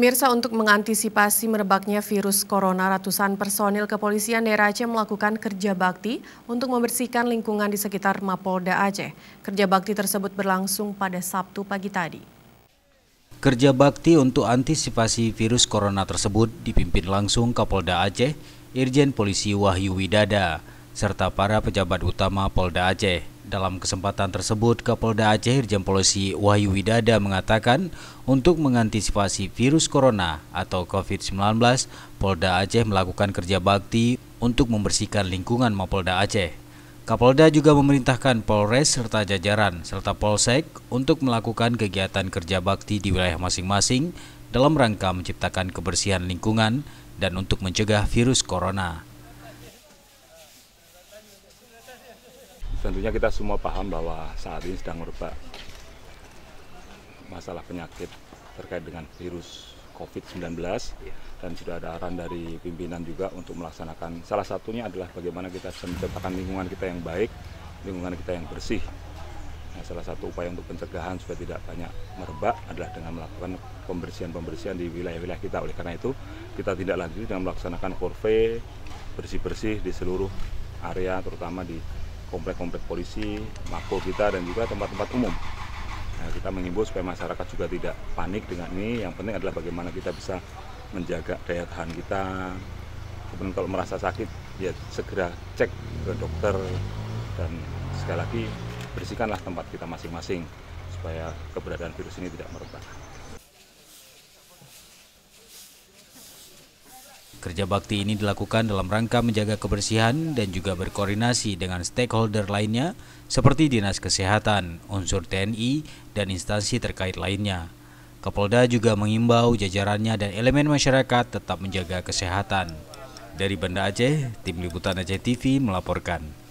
Pemirsa untuk mengantisipasi merebaknya virus corona ratusan personil kepolisian daerah Aceh melakukan kerja bakti untuk membersihkan lingkungan di sekitar Mapolda Aceh. Kerja bakti tersebut berlangsung pada Sabtu pagi tadi. Kerja bakti untuk antisipasi virus corona tersebut dipimpin langsung Kapolda Aceh, Irjen Polisi Wahyu Widada, serta para pejabat utama Polda Aceh. Dalam kesempatan tersebut, Kapolda Aceh Irjen Polisi Wahyu Widada mengatakan untuk mengantisipasi virus corona atau COVID-19, Polda Aceh melakukan kerja bakti untuk membersihkan lingkungan Mapolda Aceh. Kapolda juga memerintahkan Polres serta jajaran serta Polsek untuk melakukan kegiatan kerja bakti di wilayah masing-masing dalam rangka menciptakan kebersihan lingkungan dan untuk mencegah virus corona. tentunya kita semua paham bahwa saat ini sedang merebak masalah penyakit terkait dengan virus COVID-19 iya. dan sudah ada arahan dari pimpinan juga untuk melaksanakan salah satunya adalah bagaimana kita bisa menciptakan lingkungan kita yang baik, lingkungan kita yang bersih. Nah, salah satu upaya untuk pencegahan supaya tidak banyak merebak adalah dengan melakukan pembersihan-pembersihan di wilayah-wilayah kita. Oleh karena itu, kita tidak lanjut dengan melaksanakan korve bersih-bersih di seluruh area terutama di komplek-komplek polisi, mako kita dan juga tempat-tempat umum. Nah, kita mengimbau supaya masyarakat juga tidak panik dengan ini. Yang penting adalah bagaimana kita bisa menjaga daya tahan kita. Kemudian kalau merasa sakit, ya segera cek ke dokter dan sekali lagi bersihkanlah tempat kita masing-masing supaya keberadaan virus ini tidak merebak. Kerja bakti ini dilakukan dalam rangka menjaga kebersihan dan juga berkoordinasi dengan stakeholder lainnya seperti Dinas Kesehatan, unsur TNI, dan instansi terkait lainnya. Kapolda juga mengimbau jajarannya dan elemen masyarakat tetap menjaga kesehatan. Dari Banda Aceh, Tim Liputan Aceh TV melaporkan.